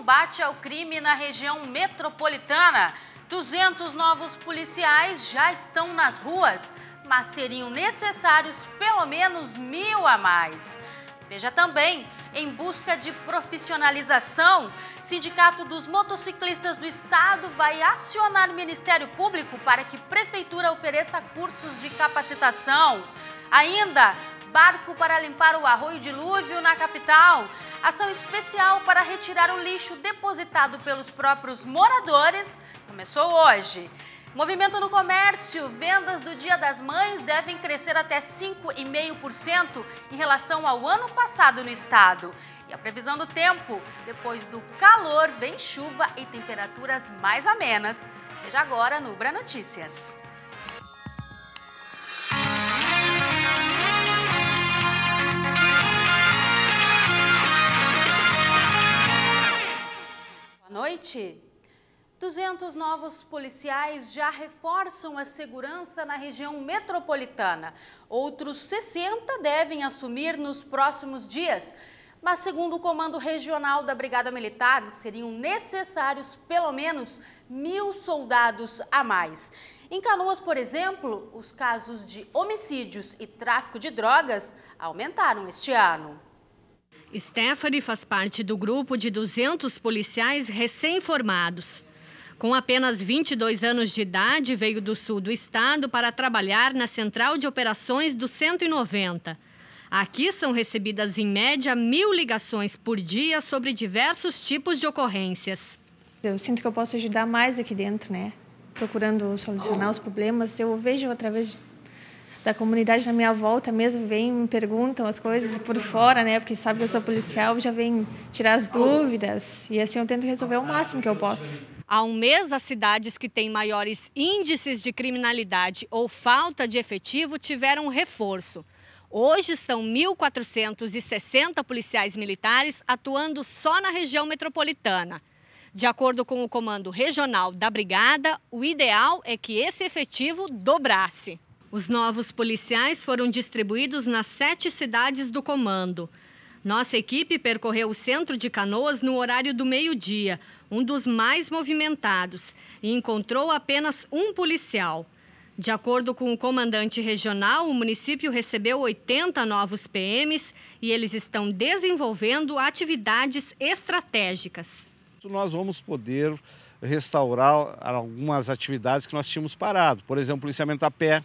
combate ao crime na região metropolitana. 200 novos policiais já estão nas ruas, mas seriam necessários pelo menos mil a mais. Veja também, em busca de profissionalização, Sindicato dos Motociclistas do Estado vai acionar o Ministério Público para que Prefeitura ofereça cursos de capacitação. Ainda, barco para limpar o arroio dilúvio na capital, ação especial para retirar o lixo depositado pelos próprios moradores começou hoje. Movimento no comércio, vendas do Dia das Mães devem crescer até 5,5% em relação ao ano passado no estado. E a previsão do tempo, depois do calor, vem chuva e temperaturas mais amenas. Veja agora no Ubra Notícias. noite. 200 novos policiais já reforçam a segurança na região metropolitana. Outros 60 devem assumir nos próximos dias. Mas, segundo o Comando Regional da Brigada Militar, seriam necessários pelo menos mil soldados a mais. Em Canoas, por exemplo, os casos de homicídios e tráfico de drogas aumentaram este ano. Stephanie faz parte do grupo de 200 policiais recém-formados. Com apenas 22 anos de idade, veio do sul do estado para trabalhar na Central de Operações do 190. Aqui são recebidas, em média, mil ligações por dia sobre diversos tipos de ocorrências. Eu sinto que eu posso ajudar mais aqui dentro, né? Procurando solucionar os problemas. Eu vejo, através da comunidade na minha volta mesmo vêm me perguntam as coisas por fora, né? Porque sabe que eu sou policial, já vêm tirar as dúvidas e assim eu tento resolver o máximo que eu posso. Há um mês, as cidades que têm maiores índices de criminalidade ou falta de efetivo tiveram reforço. Hoje são 1.460 policiais militares atuando só na região metropolitana. De acordo com o comando regional da brigada, o ideal é que esse efetivo dobrasse. Os novos policiais foram distribuídos nas sete cidades do comando. Nossa equipe percorreu o centro de Canoas no horário do meio-dia, um dos mais movimentados, e encontrou apenas um policial. De acordo com o comandante regional, o município recebeu 80 novos PMs e eles estão desenvolvendo atividades estratégicas. Nós vamos poder restaurar algumas atividades que nós tínhamos parado, por exemplo, policiamento a pé,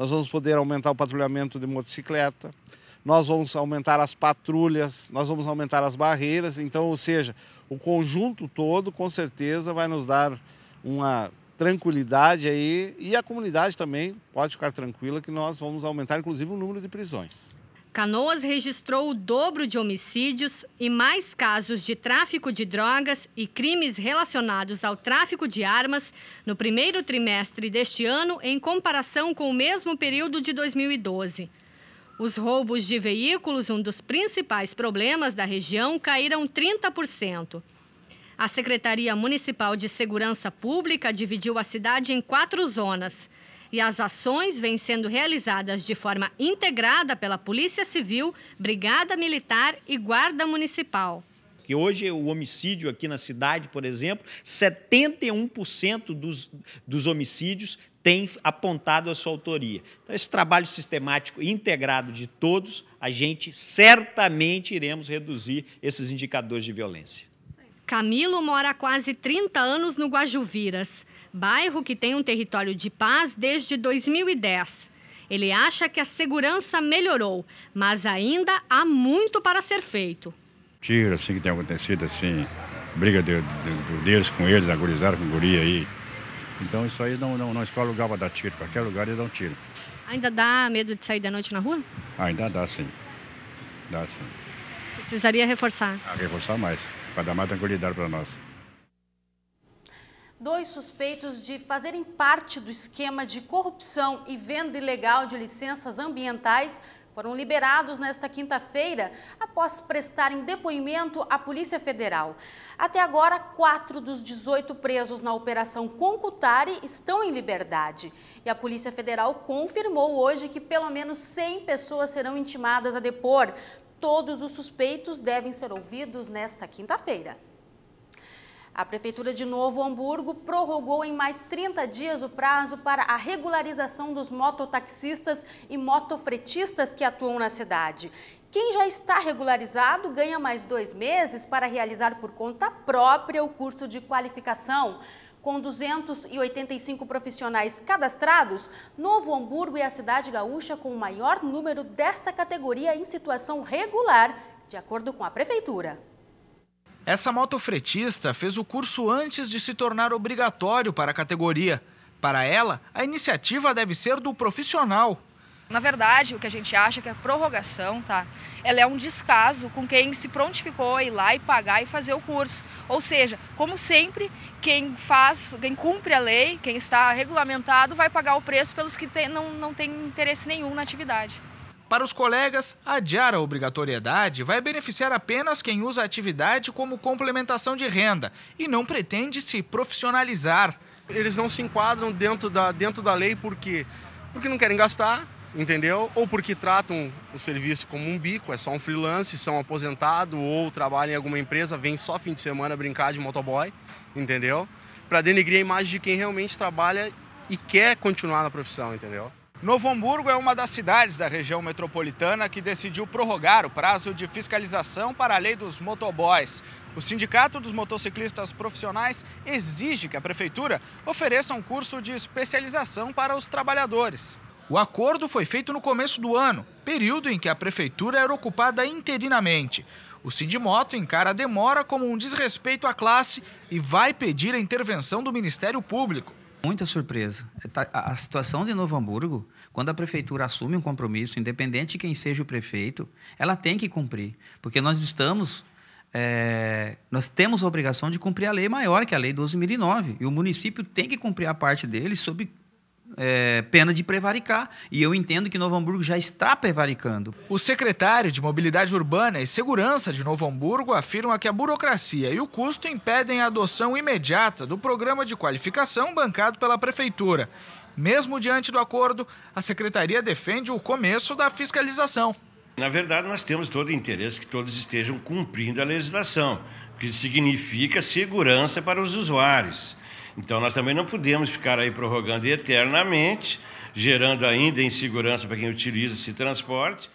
nós vamos poder aumentar o patrulhamento de motocicleta, nós vamos aumentar as patrulhas, nós vamos aumentar as barreiras. Então, ou seja, o conjunto todo com certeza vai nos dar uma tranquilidade aí e a comunidade também pode ficar tranquila que nós vamos aumentar inclusive o número de prisões. Canoas registrou o dobro de homicídios e mais casos de tráfico de drogas e crimes relacionados ao tráfico de armas no primeiro trimestre deste ano em comparação com o mesmo período de 2012. Os roubos de veículos, um dos principais problemas da região, caíram 30%. A Secretaria Municipal de Segurança Pública dividiu a cidade em quatro zonas e as ações vêm sendo realizadas de forma integrada pela Polícia Civil, Brigada Militar e Guarda Municipal. Que hoje o homicídio aqui na cidade, por exemplo, 71% dos, dos homicídios tem apontado a sua autoria. Então, esse trabalho sistemático integrado de todos, a gente certamente iremos reduzir esses indicadores de violência. Camilo mora há quase 30 anos no Guajuviras, bairro que tem um território de paz desde 2010. Ele acha que a segurança melhorou, mas ainda há muito para ser feito. Tiro assim que tem acontecido, assim, briga de, de, de deles com eles, agorizaram com guria aí. Então isso aí não, não, não escolhe lugar para dar tiro, qualquer lugar eles dão tiro. Ainda dá medo de sair da noite na rua? ainda dá sim. Dá sim. Precisaria reforçar. Ah, reforçar mais para dar mais tranquilidade para nós. Dois suspeitos de fazerem parte do esquema de corrupção e venda ilegal de licenças ambientais foram liberados nesta quinta-feira após prestarem depoimento à Polícia Federal. Até agora, quatro dos 18 presos na Operação Concutari estão em liberdade. E a Polícia Federal confirmou hoje que pelo menos 100 pessoas serão intimadas a depor Todos os suspeitos devem ser ouvidos nesta quinta-feira. A Prefeitura de Novo Hamburgo prorrogou em mais 30 dias o prazo para a regularização dos mototaxistas e motofretistas que atuam na cidade. Quem já está regularizado ganha mais dois meses para realizar por conta própria o curso de qualificação. Com 285 profissionais cadastrados, Novo Hamburgo é a cidade gaúcha com o maior número desta categoria em situação regular, de acordo com a Prefeitura. Essa motofretista fez o curso antes de se tornar obrigatório para a categoria. Para ela, a iniciativa deve ser do profissional, na verdade, o que a gente acha é que a prorrogação, tá? Ela é um descaso com quem se prontificou a ir lá e pagar e fazer o curso. Ou seja, como sempre, quem faz, quem cumpre a lei, quem está regulamentado, vai pagar o preço pelos que tem, não, não tem interesse nenhum na atividade. Para os colegas, adiar a obrigatoriedade vai beneficiar apenas quem usa a atividade como complementação de renda e não pretende se profissionalizar. Eles não se enquadram dentro da, dentro da lei porque porque não querem gastar, entendeu? Ou porque tratam o serviço como um bico, é só um freelance, são aposentado ou trabalham em alguma empresa, vem só fim de semana brincar de motoboy, entendeu? Para denegrir a imagem de quem realmente trabalha e quer continuar na profissão, entendeu? Novo Hamburgo é uma das cidades da região metropolitana que decidiu prorrogar o prazo de fiscalização para a lei dos motoboys. O Sindicato dos Motociclistas Profissionais exige que a Prefeitura ofereça um curso de especialização para os trabalhadores. O acordo foi feito no começo do ano, período em que a prefeitura era ocupada interinamente. O Sindimoto encara a demora como um desrespeito à classe e vai pedir a intervenção do Ministério Público. Muita surpresa. É, tá, a situação de Novo Hamburgo, quando a prefeitura assume um compromisso, independente de quem seja o prefeito, ela tem que cumprir, porque nós estamos é, nós temos a obrigação de cumprir a lei maior, que é a Lei 12.009, e o município tem que cumprir a parte dele sob é, pena de prevaricar. E eu entendo que Novo Hamburgo já está prevaricando. O secretário de Mobilidade Urbana e Segurança de Novo Hamburgo afirma que a burocracia e o custo impedem a adoção imediata do programa de qualificação bancado pela Prefeitura. Mesmo diante do acordo, a secretaria defende o começo da fiscalização. Na verdade, nós temos todo o interesse que todos estejam cumprindo a legislação, que significa segurança para os usuários. Então nós também não podemos ficar aí prorrogando eternamente, gerando ainda insegurança para quem utiliza esse transporte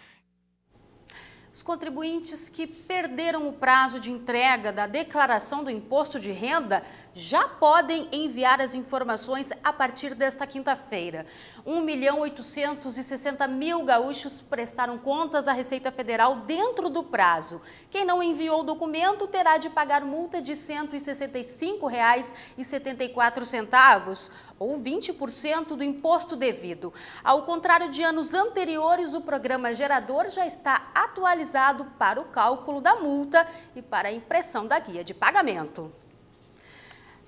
os contribuintes que perderam o prazo de entrega da declaração do imposto de renda já podem enviar as informações a partir desta quinta-feira. 1 milhão 860 mil gaúchos prestaram contas à Receita Federal dentro do prazo. Quem não enviou o documento terá de pagar multa de R$ 165,74 ou 20% do imposto devido. Ao contrário de anos anteriores, o programa gerador já está atualizado para o cálculo da multa e para a impressão da guia de pagamento.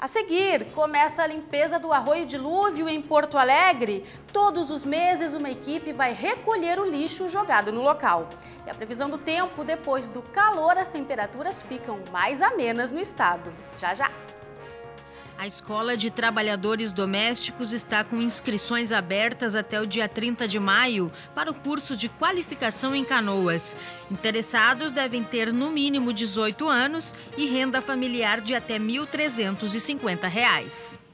A seguir, começa a limpeza do Arroio Dilúvio em Porto Alegre. Todos os meses, uma equipe vai recolher o lixo jogado no local. E a previsão do tempo, depois do calor, as temperaturas ficam mais amenas no estado. Já, já! A Escola de Trabalhadores Domésticos está com inscrições abertas até o dia 30 de maio para o curso de qualificação em canoas. Interessados devem ter no mínimo 18 anos e renda familiar de até R$ 1.350.